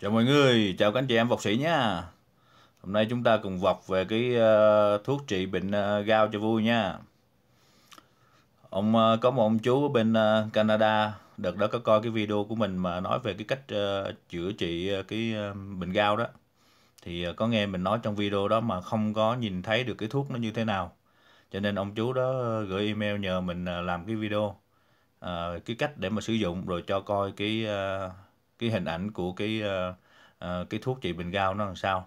Chào mọi người, chào các anh chị em vọc sĩ nha Hôm nay chúng ta cùng vọc về cái uh, thuốc trị bệnh uh, gao cho vui nha Ông uh, Có một ông chú ở bên uh, Canada Đợt đó có coi cái video của mình mà nói về cái cách uh, chữa trị uh, cái uh, bệnh gao đó Thì uh, có nghe mình nói trong video đó mà không có nhìn thấy được cái thuốc nó như thế nào Cho nên ông chú đó gửi email nhờ mình uh, làm cái video uh, Cái cách để mà sử dụng rồi cho coi cái... Uh, cái hình ảnh của cái uh, uh, cái thuốc trị bệnh gao nó làm sao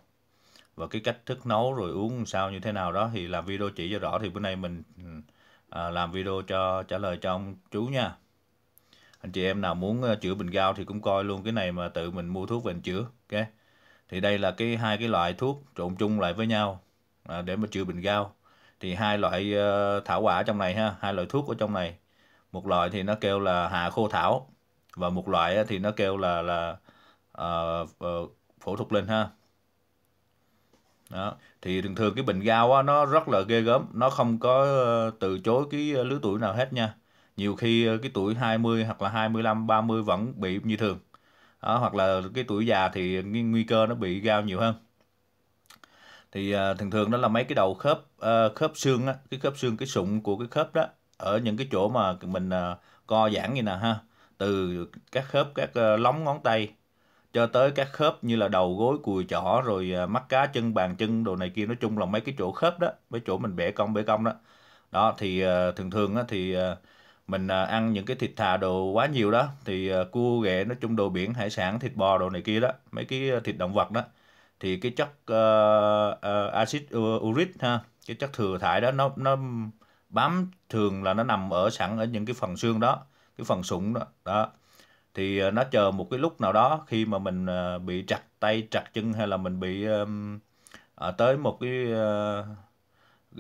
và cái cách thức nấu rồi uống làm sao như thế nào đó thì làm video chỉ cho rõ thì bữa nay mình uh, làm video cho trả lời cho ông chú nha anh chị em nào muốn chữa bệnh gao thì cũng coi luôn cái này mà tự mình mua thuốc về chữa ok thì đây là cái hai cái loại thuốc trộn chung lại với nhau à, để mà chữa bệnh gao thì hai loại uh, thảo quả trong này ha hai loại thuốc ở trong này một loại thì nó kêu là hạ khô thảo và một loại thì nó kêu là là uh, uh, phẫu thuật lên ha đó. thì thường thường cái bệnh gao á, nó rất là ghê gớm nó không có ờ, từ chối cái ờ, lứa tuổi nào hết nha nhiều khi cái tuổi 20 hoặc là 25 30 vẫn bị như thường đó, hoặc là cái tuổi già thì nguy cơ nó bị gao nhiều hơn thì uh, thường thường đó là mấy cái đầu khớp uh, khớp xương á, cái khớp xương cái sụn của cái khớp đó ở những cái chỗ mà mình uh, co giãn như nè ha từ các khớp các ờ, lóng ngón tay cho tới các khớp như là đầu gối cùi chỏ rồi ờ, mắt cá chân bàn chân đồ này kia nói chung là mấy cái chỗ khớp đó mấy chỗ mình bẻ cong bẻ cong đó đó thì ờ, thường thường á, thì mình ăn những cái thịt thà đồ quá nhiều đó thì cua ghẹ nói chung đồ biển hải sản thịt bò đồ này kia đó mấy cái thịt động vật đó thì cái chất uh, uh, axit uric ha cái chất thừa thải đó nó nó bám thường là nó nằm ở sẵn ở những cái phần xương đó cái phần sụn đó đó thì ờ, nó chờ một cái lúc nào đó khi mà mình ờ, bị chặt tay chặt chân hay là mình bị um, tới một cái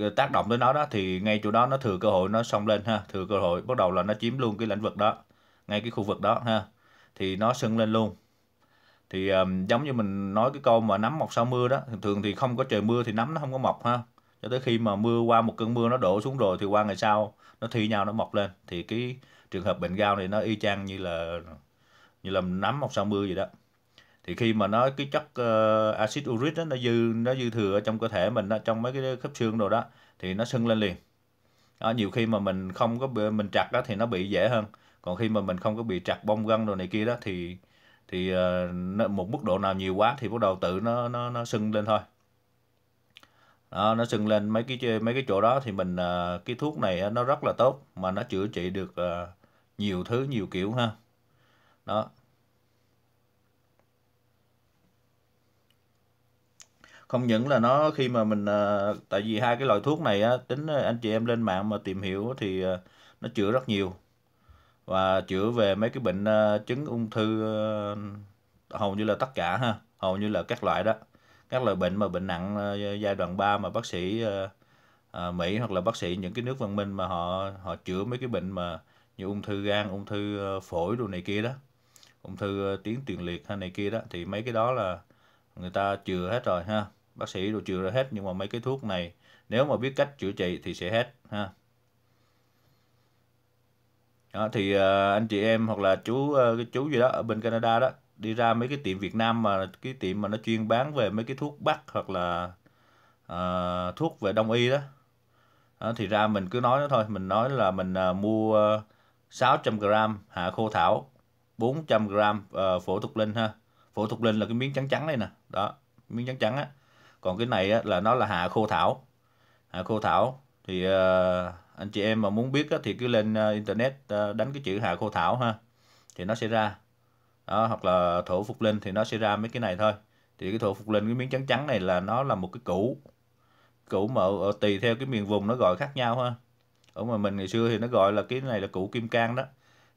uh, tác động tới nó đó thì ngay chỗ đó nó thừa cơ hội nó xông lên ha thừa cơ hội bắt đầu là nó chiếm luôn cái lĩnh vực đó ngay cái khu vực đó ha thì nó sưng lên luôn thì um, giống như mình nói cái câu mà nắm mọc sau mưa đó thường thì không có trời mưa thì nắm nó không có mọc ha cho tới khi mà mưa qua một cơn mưa nó đổ xuống rồi thì qua ngày sau nó thi nhau nó mọc lên thì cái trường hợp bệnh gao này nó y chang như là như là nấm hoặc sao mưa vậy đó thì khi mà nó cái chất uh, axit uric đó, nó dư nó dư thừa ở trong cơ thể mình đó, trong mấy cái khớp xương đồ đó thì nó sưng lên liền đó, nhiều khi mà mình không có mình chặt đó thì nó bị dễ hơn còn khi mà mình không có bị chặt bong gân đồ này kia đó thì thì uh, một mức độ nào nhiều quá thì bắt đầu tự nó nó nó sưng lên thôi đó, nó sưng lên mấy cái mấy cái chỗ đó thì mình uh, cái thuốc này nó rất là tốt mà nó chữa trị được uh, nhiều thứ nhiều kiểu ha đó không những là nó khi mà mình ờ, tại vì hai cái loại thuốc này á tính ờ, anh chị em lên mạng mà tìm hiểu thì ờ, nó chữa rất nhiều và chữa về mấy cái bệnh chứng ung thư hầu như là tất cả ha hầu như là các loại đó các loại bệnh mà bệnh nặng giai đoạn 3 mà bác sĩ Mỹ hoặc là bác sĩ những cái nước văn minh mà họ họ chữa mấy cái bệnh mà như ung thư gan ung thư ờ, phổi đồ này kia đó ung thư ờ, tuyến tiền liệt hay này kia đó thì mấy cái đó là người ta chừa hết rồi ha bác sĩ đồ chừa ra hết nhưng mà mấy cái thuốc này nếu mà biết cách chữa trị thì sẽ hết ha đó, thì ờ, anh chị em hoặc là chú cái chú gì đó ở bên Canada đó đi ra mấy cái tiệm Việt Nam mà cái tiệm mà nó chuyên bán về mấy cái thuốc bắc hoặc là uh, thuốc về đông y đó. đó thì ra mình cứ nói nó thôi mình nói là mình uh, mua uh, 600g hạ khô thảo 400g uh, ờ, phổ thục linh ha phổ thục linh là cái miếng trắng trắng đây nè đó miếng trắng trắng á còn cái này á, là nó là hạ khô thảo hạ khô thảo thì uh, anh chị em mà muốn biết á, thì cứ lên uh, internet uh, đánh cái chữ hạ khô thảo ha thì nó sẽ ra đó, hoặc là thổ phục linh thì nó sẽ ra mấy cái này thôi thì cái thổ phục linh cái miếng trắng trắng này là nó là một cái củ củ mà ở, ở tùy theo cái miền vùng nó gọi khác nhau ha ở mà mình ngày xưa thì nó gọi là cái này là củ kim cang đó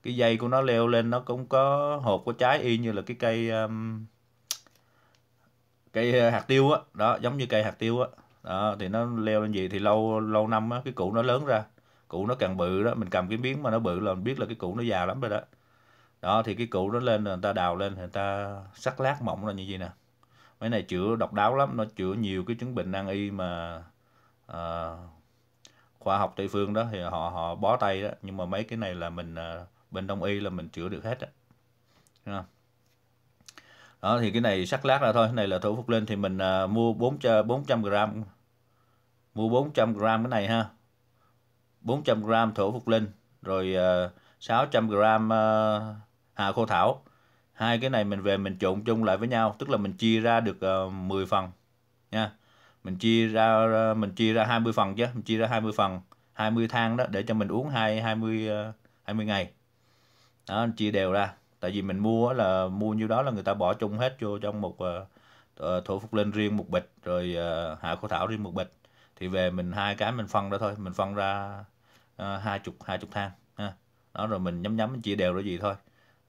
cái dây của nó leo lên nó cũng có hộp có trái y như là cái cây um, cây uh, hạt tiêu á đó. đó giống như cây hạt tiêu á đó. đó thì nó leo lên gì thì lâu lâu năm á cái củ nó lớn ra củ nó càng bự đó mình cầm cái miếng mà nó bự là mình biết là cái củ nó già lắm rồi đó đó thì cái củ nó lên người ta đào lên người ta sắc lát mỏng là như vậy nè mấy này chữa độc đáo lắm nó chữa nhiều cái chứng bệnh nan y mà uh, khoa học tây phương đó thì họ họ bó tay đó nhưng mà mấy cái này là mình ờ, bên đông y là mình chữa được hết đó, đó thì cái này sắc lát là thôi cái này là thổ phục linh thì mình uh, mua 400 400 gram mua 400 gram cái này ha 400 gram thổ phục linh rồi ờ, uh, 600 gram uh, hà khô thảo hai cái này mình về mình trộn chung lại với nhau tức là mình chia ra được uh, 10 phần nha mình chia ra mình chia ra 20 phần chứ mình chia ra 20 phần 20 thang đó để cho mình uống hai 20 20 ờ, ngày đó chia đều ra tại vì mình mua là mua nhiêu đó là người ta bỏ chung hết vô trong một ờ, ờ, thổ phục lên riêng một bịch rồi hạ khô thảo riêng một bịch thì về mình hai cái mình phân ra thôi mình phân ra hai chục hai chục thang đó rồi mình nhắm nhắm chia đều rồi gì thôi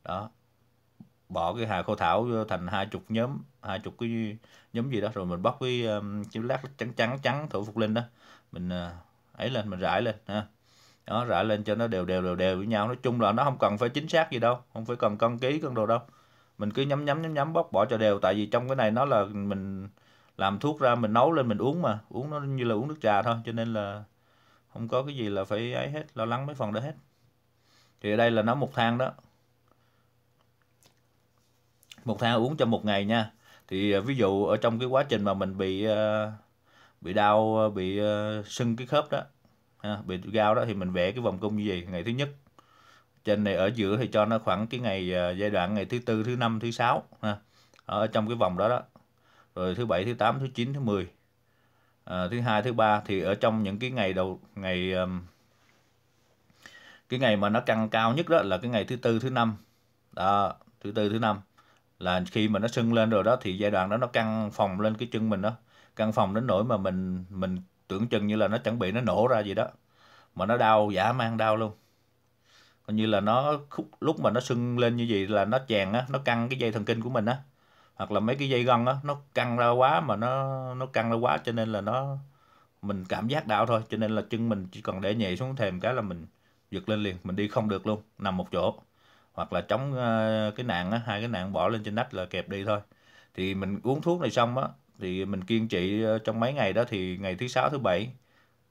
đó bỏ cái hà khô thảo thành hai chục nhóm hai chục cái nhóm gì đó rồi mình bóc cái um, chiếu lát trắng trắng trắng thổi phục linh đó mình uh, ấy lên mình rải lên ha đó rải lên cho nó đều đều đều đều với nhau nói chung là nó không cần phải chính xác gì đâu không phải cần cân ký cân đồ đâu mình cứ nhắm nhắm nhắm nhắm bóc bỏ cho đều tại vì trong cái này nó là mình làm thuốc ra mình nấu lên mình uống mà uống nó như là uống nước trà thôi cho nên là không có cái gì là phải ấy hết lo lắng mấy phần đó hết thì ở đây là nó một thang đó một thang uống trong một ngày nha thì ờ, ví dụ ở trong cái quá trình mà mình bị ờ, bị đau ờ, bị sưng cái khớp đó bị gao đó thì mình vẽ cái vòng cung như vậy ngày thứ nhất trên này ở giữa thì cho nó khoảng cái ngày giai đoạn ngày thứ tư thứ năm thứ sáu ở trong cái vòng đó đó rồi thứ bảy thứ tám thứ chín thứ mười à, thứ hai thứ ba thì ở trong những cái ngày đầu ngày cái ngày mà nó căng cao nhất đó là cái ngày thứ tư thứ năm đó thứ tư thứ năm là khi mà nó sưng lên rồi đó thì giai đoạn đó nó căng phòng lên cái chân mình đó căng phòng đến nỗi mà mình mình tưởng chừng như là nó chuẩn bị nó nổ ra gì đó mà nó đau giả mang đau luôn coi như là nó lúc mà nó sưng lên như vậy là nó chèn á nó căng cái dây thần kinh của mình á hoặc là mấy cái dây gân á nó căng ra quá mà nó nó căng ra quá cho nên là nó mình cảm giác đau thôi cho nên là chân mình chỉ cần để nhẹ xuống thềm cái là mình giật lên liền mình đi không được luôn nằm một chỗ hoặc là chống ờ, cái nạn á, hai cái nạn bỏ lên trên nách là kẹp đi thôi thì mình uống thuốc này xong á thì mình kiên trì ờ, trong mấy ngày đó thì ngày thứ sáu thứ bảy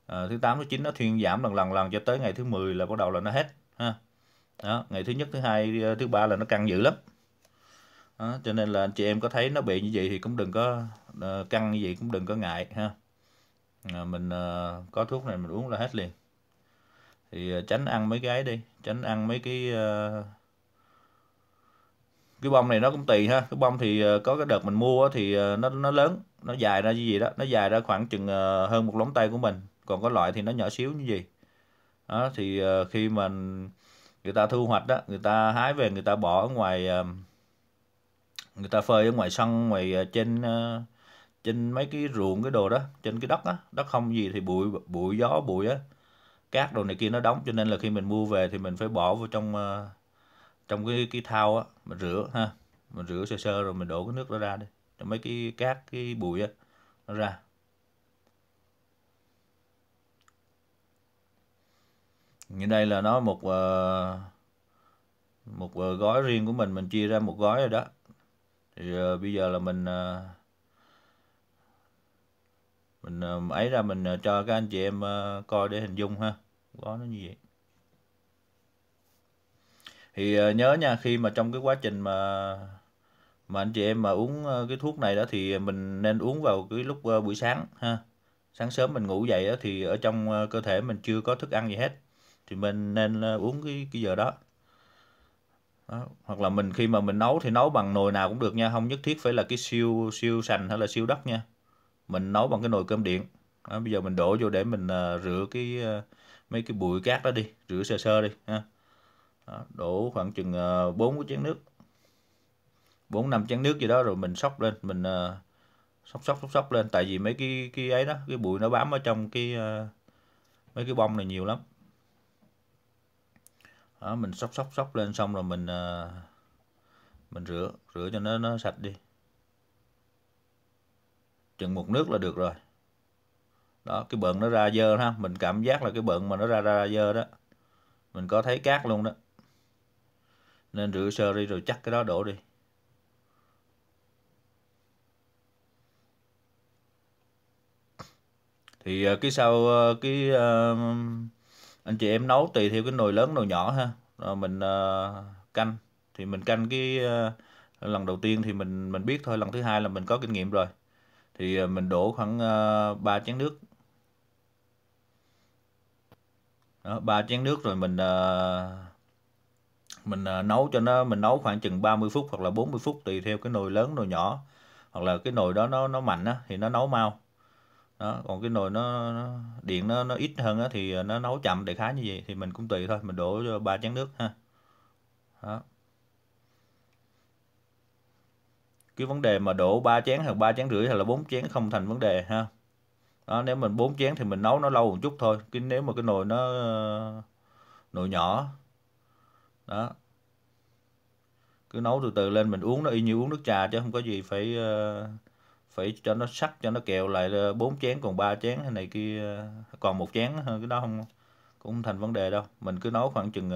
à, thứ tám thứ chín nó thuyên giảm lần lần lần cho tới ngày thứ 10 là bắt đầu là nó hết ha đó, ngày thứ nhất thứ hai thứ ba là nó căng dữ lắm đó, cho nên là anh chị em có thấy nó bị như vậy thì cũng đừng có uh, căng như vậy cũng đừng có ngại ha à, mình uh, có thuốc này mình uống là hết liền thì uh, tránh ăn mấy cái đi tránh ăn mấy cái uh, cái bông này nó cũng tùy ha cái bông thì ờ, có cái đợt mình mua thì ờ, nó nó lớn nó dài ra như gì đó nó dài ra khoảng chừng ờ, hơn một lóng tay của mình còn có loại thì nó nhỏ xíu như gì đó thì khi mà người ta thu hoạch đó người ta hái về người ta bỏ ở ngoài người ta phơi ở ngoài sân ngoài trên trên mấy cái ruộng cái đồ đó trên cái đất đó, đất không gì thì bụi bụi gió bụi á cát đồ này kia nó đóng cho nên là khi mình mua về thì mình phải bỏ vào trong trong cái cái thau á mình rửa ha mình rửa sơ sơ rồi mình đổ cái nước đó ra đi cho mấy cái cát cái bụi á nó ra như đây là nó một ờ, một ờ, gói riêng của mình mình chia ra một gói rồi đó thì ờ, bây giờ là mình mình ấy ra mình cho các anh chị em coi để hình dung ha gói nó như vậy thì uh, nhớ nha khi mà trong cái quá trình mà mà anh chị em mà uống ờ, cái thuốc này đó thì mình nên uống vào cái lúc ờ, buổi sáng ha sáng sớm mình ngủ dậy đó thì ở trong cơ thể mình chưa có thức ăn gì hết thì mình nên uống cái cái giờ đó. đó hoặc là mình khi mà mình nấu thì nấu bằng nồi nào cũng được nha không nhất thiết phải là cái siêu siêu sành hay là siêu đất nha mình nấu bằng cái nồi cơm điện đó, bây giờ mình đổ vô để mình uh, rửa cái uh, mấy cái bụi cát đó đi rửa sơ sơ đi ha đó, đổ khoảng chừng ờ, bốn cái chén nước bốn năm chén nước gì đó rồi mình sóc lên mình sóc sóc sóc sóc lên tại vì mấy cái cái ấy đó cái bụi nó bám ở trong cái ờ, mấy cái bông này nhiều lắm đó, mình sóc sóc sóc lên xong rồi mình ờ, mình rửa rửa cho nó nó sạch đi chừng một nước là được rồi đó cái bận nó ra dơ ha mình cảm giác là cái bận mà nó ra ra, ra dơ đó mình có thấy cát luôn đó nên rửa sơ đi rồi chắc cái đó đổ đi thì ờ, cái sau ờ, cái ờ, anh chị em nấu tùy theo cái nồi lớn nồi nhỏ ha rồi mình canh thì mình canh cái lần đầu tiên thì mình mình biết thôi lần thứ hai là mình có kinh nghiệm rồi thì mình đổ khoảng 3 chén nước ba chén nước rồi mình uh, mình ờ, nấu cho nó mình nấu khoảng chừng 30 phút hoặc là 40 phút tùy theo cái nồi lớn nồi nhỏ hoặc là cái nồi đó nó nó mạnh á, thì nó nấu mau đó còn cái nồi nó, nó điện nó nó ít hơn á, thì ờ, nó nấu chậm để khá như vậy thì mình cũng tùy thôi mình đổ cho ba chén nước ha đó. cái vấn đề mà đổ ba chén hoặc ba chén rưỡi hay là bốn chén không thành vấn đề ha đó nếu mình bốn chén thì mình nấu nó lâu một chút thôi cái nếu mà cái nồi nó ờ, nồi nhỏ đó cứ nấu từ từ lên mình uống nó y như uống nước trà chứ không có gì phải ờ, phải cho nó sắc cho nó kẹo lại ờ, bốn chén còn ba chén hay này kia ờ, còn một chén hơn cái đó không cũng thành vấn đề đâu mình cứ nấu khoảng chừng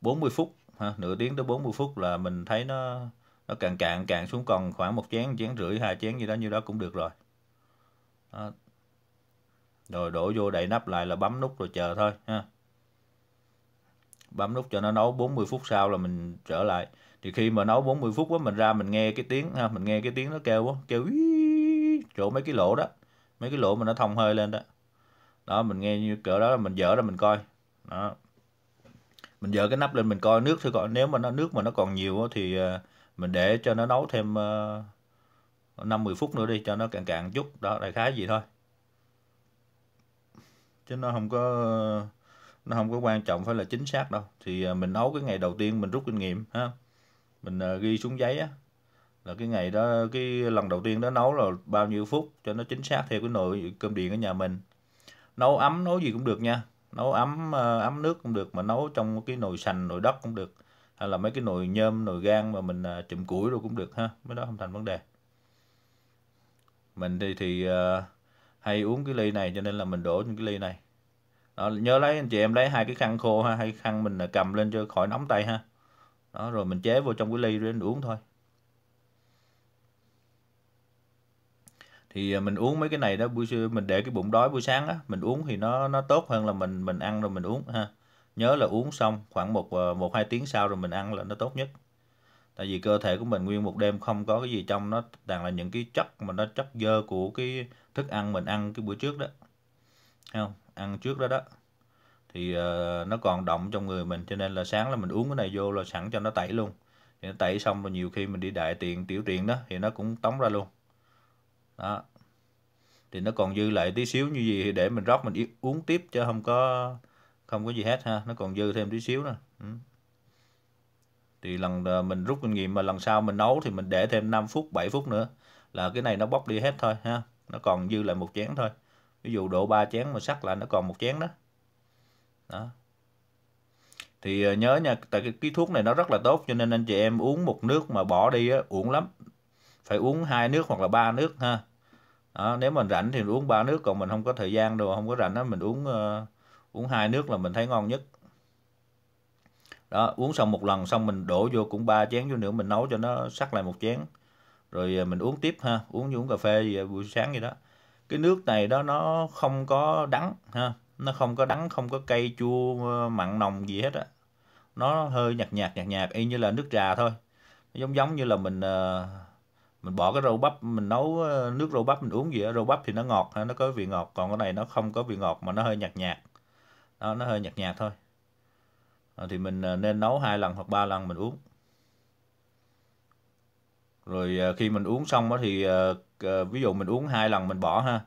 40 phút ha, nửa tiếng tới 40 phút là mình thấy nó nó càng cạn càng xuống còn khoảng một chén chén rưỡi hai chén gì đó như đó cũng được rồi đó. rồi đổ vô đậy nắp lại là bấm nút rồi chờ thôi ha bấm nút cho nó nấu 40 phút sau là mình trở lại thì khi mà nấu 40 phút á mình ra mình nghe cái tiếng ha mình nghe cái tiếng nó kêu á kêu ý, chỗ mấy cái lỗ đó mấy cái lỗ mà nó thông hơi lên đó đó mình nghe như cỡ đó là mình dở ra mình coi đó mình dở cái nắp lên mình coi nước thôi coi nếu mà nó nước mà nó còn nhiều thì ờ, mình để cho nó nấu thêm ờ, năm mười phút nữa đi cho nó cạn cạn chút đó đại khái gì thôi chứ nó không có nó không có quan trọng phải là chính xác đâu thì à, mình nấu cái ngày đầu tiên mình rút kinh nghiệm ha mình à, ghi xuống giấy á là cái ngày đó cái lần đầu tiên đó nấu là bao nhiêu phút cho nó chính xác theo cái nồi cơm điện ở nhà mình nấu ấm nấu gì cũng được nha nấu ấm à, ấm nước cũng được mà nấu trong cái nồi sành nồi đất cũng được hay là mấy cái nồi nhôm nồi gan mà mình chụm củi rồi cũng được ha mới đó không thành vấn đề mình thì thì hay uống cái ly này cho nên là mình đổ những cái ly này đó, nhớ lấy anh chị em lấy hai cái khăn khô ha hay khăn mình cầm lên cho khỏi nóng tay ha đó rồi mình chế vô trong cái ly để uống thôi thì à, mình uống mấy cái này đó buổi trưa mình để cái bụng đói buổi sáng á mình uống thì nó nó tốt hơn là mình mình ăn rồi mình uống ha nhớ là uống xong khoảng một à, một hai tiếng sau rồi mình ăn là nó tốt nhất tại vì cơ thể của mình nguyên một đêm không có cái gì trong nó toàn là những cái chất mà nó chất dơ của cái thức ăn mình ăn cái bữa trước đó Thấy không ăn trước đó đó thì uh, nó còn động trong người mình cho nên là sáng là mình uống cái này vô là sẵn cho nó tẩy luôn thì nó tẩy xong rồi nhiều khi mình đi đại tiện tiểu tiện đó thì nó cũng tống ra luôn đó thì nó còn dư lại tí xíu như gì thì để mình rót mình uống tiếp chứ không có không có gì hết ha nó còn dư thêm tí xíu nữa ừ. thì lần ờ, mình rút kinh nghiệm mà lần sau mình nấu thì mình để thêm 5 phút 7 phút nữa là cái này nó bóc đi hết thôi ha nó còn dư lại một chén thôi ví dụ độ ba chén mà sắc lại nó còn một chén đó đó thì ờ, nhớ nha tại cái, cái thuốc này nó rất là tốt cho nên anh chị em uống một nước mà bỏ đi á, uổng lắm phải uống hai nước hoặc là ba nước ha đó, nếu mình rảnh thì uống ba nước còn mình không có thời gian đâu không có rảnh đó mình uống uh, uống hai nước là mình thấy ngon nhất đó uống xong một lần xong mình đổ vô cũng ba chén vô nữa mình nấu cho nó sắc lại một chén rồi ờ, mình uống tiếp ha uống như uống cà phê gì buổi sáng gì đó cái nước này đó nó không có đắng ha nó không có đắng không có cay chua ờ, mặn nồng gì hết á nó hơi nhạt nhạt nhạt nhạt y như là nước trà thôi nó giống giống như là mình ờ, mình bỏ cái rau bắp mình nấu ờ, nước rau bắp mình uống gì đó. rau bắp thì nó ngọt ha nó có vị ngọt còn cái này nó không có vị ngọt mà nó hơi nhạt nhạt đó, nó hơi nhạt nhạt thôi thì mình nên nấu hai lần hoặc ba lần mình uống rồi à, khi mình uống xong đó thì à, à, ví dụ mình uống hai lần mình bỏ ha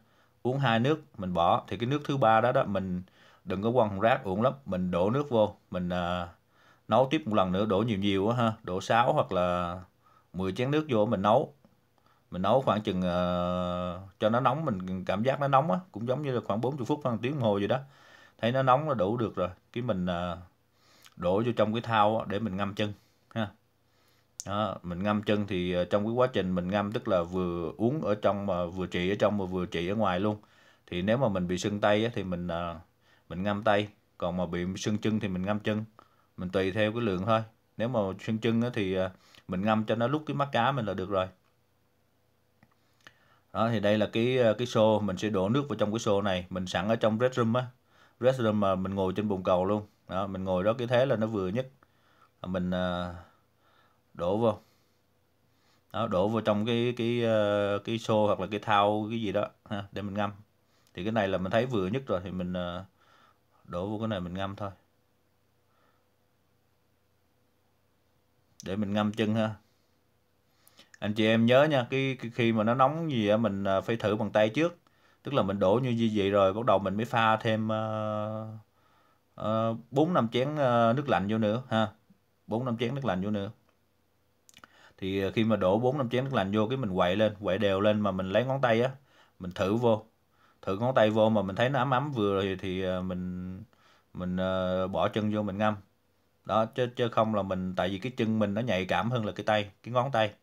uống hai nước mình bỏ thì cái nước thứ ba đó đó mình đừng có quăng rác uống lắm mình đổ nước vô mình uh, nấu tiếp một lần nữa đổ nhiều nhiều ha đổ 6 hoặc là 10 chén nước vô mình nấu mình nấu khoảng chừng uh, cho nó nóng mình cảm giác nó nóng á cũng giống như là khoảng 40 phút khoảng tiếng đồng hồ gì đó thấy nó nóng là đủ được rồi cái mình uh, đổ vô trong cái thau để mình ngâm chân ha đó, mình ngâm chân thì ờ, trong cái quá trình mình ngâm tức là vừa uống ở trong mà vừa trị ở trong mà vừa trị ở ngoài luôn thì nếu mà mình bị sưng tay á, thì mình ờ, mình ngâm tay còn mà bị sưng chân thì mình ngâm chân mình tùy theo cái lượng thôi nếu mà sưng chân á, thì ờ, mình ngâm cho nó lúc cái mắt cá mình là được rồi đó thì đây là cái cái xô mình sẽ đổ nước vào trong cái xô này mình sẵn ở trong restroom á restroom mà mình ngồi trên bồn cầu luôn đó mình ngồi đó cái thế là nó vừa nhất mình đổ vô đó, đổ vô trong cái cái ờ, cái xô hoặc là cái thau cái gì đó ha, để mình ngâm thì cái này là mình thấy vừa nhất rồi thì mình ờ, đổ vô cái này mình ngâm thôi để mình ngâm chân ha anh chị em nhớ nha cái, cái khi mà nó nóng gì mình ờ, phải thử bằng tay trước tức là mình đổ như gì vậy rồi bắt đầu mình mới pha thêm bốn uh, năm uh, chén uh, nước lạnh vô nữa ha bốn năm chén nước lạnh vô nữa thì ờ, khi mà đổ bốn năm chén nước lạnh vô cái mình quậy lên quậy đều lên mà mình lấy ngón tay á mình thử vô thử ngón tay vô mà mình thấy nó ấm ấm vừa thì, thì ờ, mình mình ờ, bỏ chân vô mình ngâm đó chứ chứ không là mình tại vì cái chân mình nó nhạy cảm hơn là cái tay cái ngón tay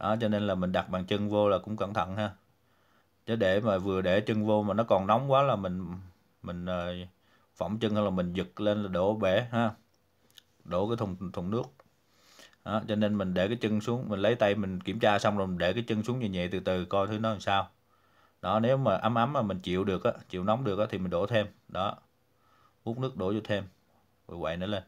đó cho nên là mình đặt bàn chân vô là cũng cẩn thận ha chứ để mà vừa để chân vô mà nó còn nóng quá là mình mình phỏng chân hay là mình giật lên là đổ bể ha đổ cái thùng thùng nước đó, cho nên mình để cái chân xuống mình lấy tay mình kiểm tra xong rồi mình để cái chân xuống nhẹ nhẹ từ từ coi thứ nó làm sao đó nếu mà ấm ấm mà mình chịu được á chịu nóng được á thì mình đổ thêm đó hút nước đổ vô thêm rồi quậy nó lên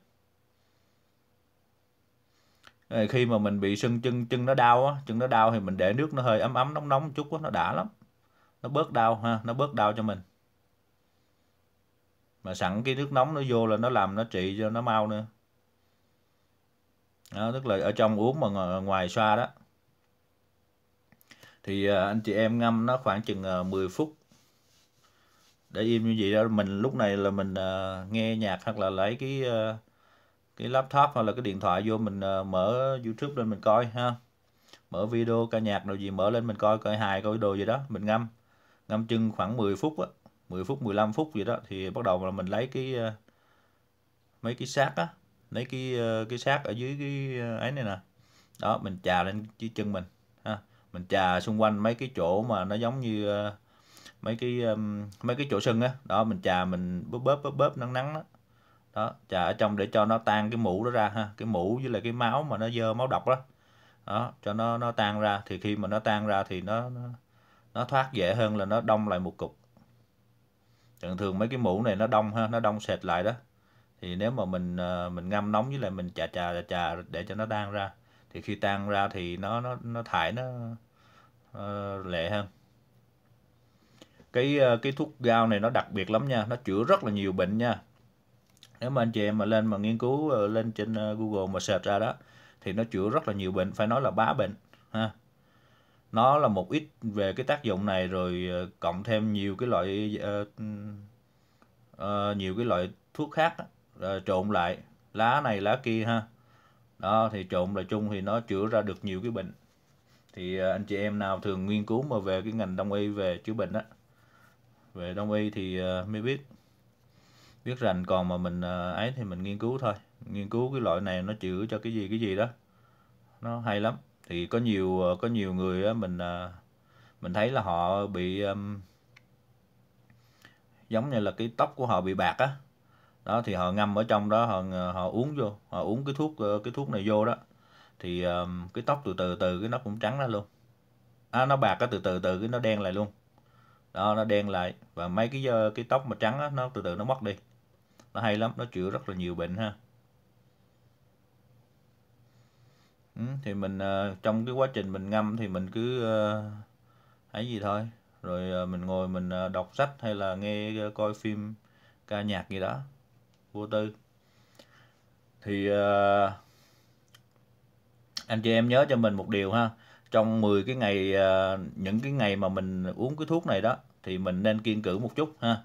rồi khi mà mình bị sưng chân chân nó đau á chân nó đau thì mình để nước nó hơi ấm ấm nóng nóng một chút á nó đã lắm nó bớt đau ha nó bớt đau cho mình mà sẵn cái nước nóng nó vô là nó làm nó trị cho nó mau nữa đó, tức là ở trong uống mà ngoài xoa đó thì à, anh chị em ngâm nó khoảng chừng 10 à, phút để im như vậy đó mình lúc này là mình à, nghe nhạc hoặc là lấy cái cái laptop hoặc là cái điện thoại vô mình mở YouTube lên mình coi ha mở video ca nhạc đồ gì mở lên mình coi coi hài coi đồ gì đó mình ngâm ngâm chừng khoảng 10 phút á 10 phút 15 phút gì đó thì bắt đầu là mình lấy cái mấy cái xác á lấy cái ờ, cái xác ở dưới cái ờ, ấy này nè đó mình chà lên cái chân mình ha mình chà xung quanh mấy cái chỗ mà nó giống như ờ, mấy cái mấy cái chỗ sưng á đó. đó mình chà mình bóp bóp bóp bóp nắng nắng đó đó chà ở trong để cho nó tan cái mũ đó ra ha cái mũ với lại cái máu mà nó dơ máu độc đó đó cho nó nó tan ra thì khi mà nó tan ra thì nó nó, nó thoát dễ hơn là nó đông lại một cục thường thường mấy cái mũ này nó đông ha nó đông sệt lại đó thì nếu mà mình ờ, mình ngâm nóng với lại mình chà chà chà chà để cho nó tan ra thì khi tan ra thì nó nó nó thải nó uh, ờ, lệ hơn cái ờ, cái thuốc gao này nó đặc biệt lắm nha nó chữa rất là nhiều bệnh nha nếu mà anh chị em mà lên mà nghiên cứu lên trên Google mà search ra đó thì nó chữa rất là nhiều bệnh phải nói là bá bệnh ha nó là một ít về cái tác dụng này rồi cộng thêm nhiều cái loại uh, uh, nhiều cái loại thuốc khác đó rồi trộn lại lá này lá kia ha đó thì trộn lại chung thì nó chữa ra được nhiều cái bệnh thì à, anh chị em nào thường nghiên cứu mà về cái ngành đông y về chữa bệnh á về đông y thì à, mới biết biết rành còn mà mình à, ấy thì mình nghiên cứu thôi nghiên cứu cái loại này nó chữa cho cái gì cái gì đó nó hay lắm thì có nhiều có nhiều người á, mình mình thấy là họ bị um, giống như là cái tóc của họ bị bạc á đó thì họ ngâm ở trong đó họ họ uống vô họ uống cái thuốc ờ, cái thuốc này vô đó thì um, cái tóc từ từ từ cái nó cũng trắng ra luôn à, nó bạc cái từ từ từ cái nó đen lại luôn đó nó đen lại và mấy cái ờ, cái tóc mà trắng đó, nó từ từ nó mất đi nó hay lắm nó chữa rất là nhiều bệnh ha ừ, thì mình uh, trong cái quá trình mình ngâm thì mình cứ uh, ấy gì thôi rồi uh, mình ngồi mình uh, đọc sách hay là nghe uh, coi phim ca nhạc gì đó vô tư thì uh, anh chị em nhớ cho mình một điều ha trong 10 cái ngày uh, những cái ngày mà mình uống cái thuốc này đó thì mình nên kiên cử một chút ha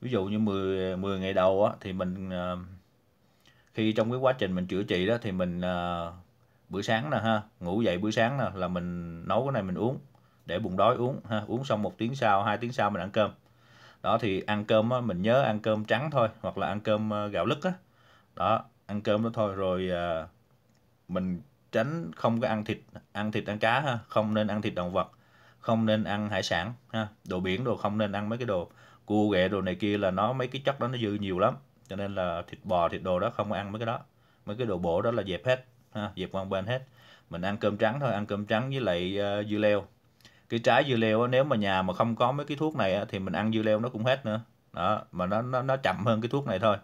ví dụ như 10 10 ngày đầu á, thì mình uh, khi trong cái quá trình mình chữa trị đó thì mình uh, bữa sáng nè ha ngủ dậy bữa sáng nè là mình nấu cái này mình uống để bụng đói uống ha uống xong một tiếng sau hai tiếng sau mình ăn cơm đó thì ăn cơm á, mình nhớ ăn cơm trắng thôi hoặc là ăn cơm ờ, gạo lứt á đó ăn cơm đó thôi rồi à, mình tránh không có ăn thịt ăn thịt ăn cá ha không nên ăn thịt động vật không nên ăn hải sản ha đồ biển đồ không nên ăn mấy cái đồ cua ghẹ đồ này kia là nó mấy cái chất đó nó dư nhiều lắm cho nên là thịt bò thịt đồ đó không ăn mấy cái đó mấy cái đồ bổ đó là dẹp hết ha dẹp qua bên hết mình ăn cơm trắng thôi ăn cơm trắng với lại uh, dưa leo cái trái dưa leo nếu mà nhà mà không có mấy cái thuốc này thì mình ăn dưa leo nó cũng hết nữa đó mà nó nó, nó chậm hơn cái thuốc này thôi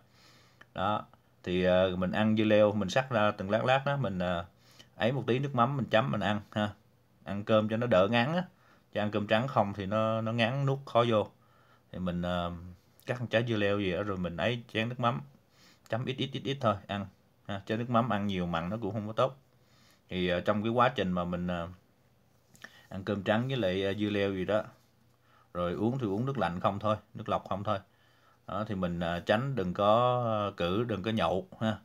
đó thì ờ, mình ăn dưa leo mình sắc ra từng lát lát đó mình ờ, ấy một tí nước mắm mình chấm mình ăn ha ăn cơm cho nó đỡ ngắn á cho ăn cơm trắng không thì nó nó ngắn nuốt khó vô thì mình ờ, cắt cắt trái dưa leo gì đó rồi mình ấy chén nước mắm chấm ít ít ít ít thôi ăn ha. cho nước mắm ăn nhiều mặn nó cũng không có tốt thì trong cái quá trình mà mình uh, ăn cơm trắng với lại ờ, dưa leo gì đó rồi uống thì uống nước lạnh không thôi nước lọc không thôi đó, thì mình ờ, tránh đừng có ờ, cử đừng có nhậu ha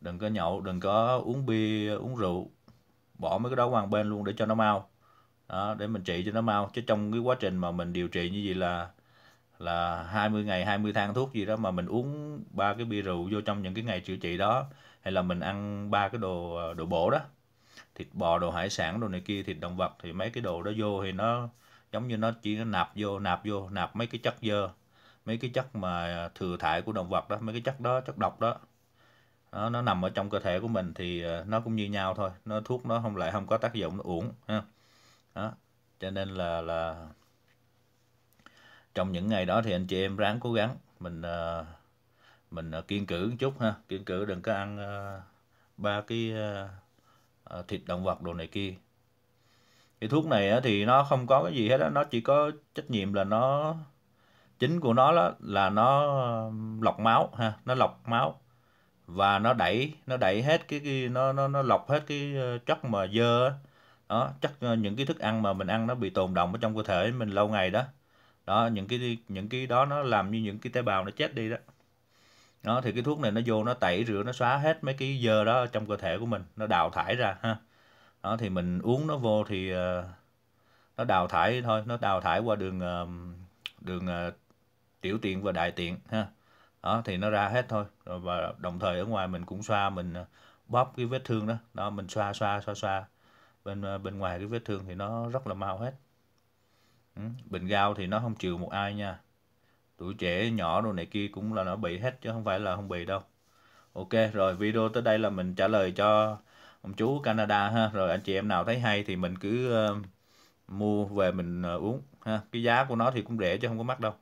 đừng có nhậu đừng có uống bia uống rượu bỏ mấy cái đó qua bên luôn để cho nó mau đó, để mình trị cho nó mau chứ trong cái quá trình mà mình điều trị như vậy là là 20 ngày 20 thang thuốc gì đó mà mình uống ba cái bia rượu vô trong những cái ngày chữa trị đó hay là mình ăn ba cái đồ đồ bổ đó thịt bò đồ hải sản đồ này kia thịt động vật thì mấy cái đồ đó vô thì nó giống như nó chỉ nạp vô nạp vô nạp mấy cái chất dơ mấy cái chất mà thừa thải của động vật đó mấy cái chất đó chất độc đó nó, nó nằm ở trong cơ thể của mình thì ờ, nó cũng như nhau thôi nó thuốc nó không lại không có tác dụng nó uổng ha đó. cho nên là là trong những ngày đó thì anh chị em ráng cố gắng mình ờ, mình ờ, kiên cử một chút ha kiên cử đừng có ăn ba cái À, thịt động vật đồ này kia cái thuốc này thì nó không có cái gì hết á nó chỉ có trách nhiệm là nó chính của nó đó là nó um, lọc máu ha nó lọc máu và nó đẩy nó đẩy hết cái, cái nó nó nó lọc hết cái ờ, chất mà dơ đó. đó chắc ờ, những cái thức ăn mà mình ăn nó bị tồn động ở trong cơ thể mình lâu ngày đó đó những cái những cái đó nó làm như những cái tế bào nó chết đi đó đó thì cái thuốc này nó vô nó tẩy rửa nó xóa hết mấy cái dơ đó trong cơ thể của mình nó đào thải ra ha đó thì mình uống nó vô thì ờ, nó đào thải thôi nó đào thải qua đường ờ, đường ờ, tiểu tiện và đại tiện ha đó thì nó ra hết thôi rồi và đồng thời ở ngoài mình cũng xoa mình bóp cái vết thương đó đó mình xoa xoa xoa xoa bên bên ngoài cái vết thương thì nó rất là mau hết bình bệnh gao thì nó không chịu một ai nha tuổi trẻ nhỏ đồ này kia cũng là nó bị hết chứ không phải là không bị đâu ok rồi video tới đây là mình trả lời cho ông chú Canada ha rồi anh chị em nào thấy hay thì mình cứ uh, mua về mình uh, uống ha cái giá của nó thì cũng rẻ chứ không có mắc đâu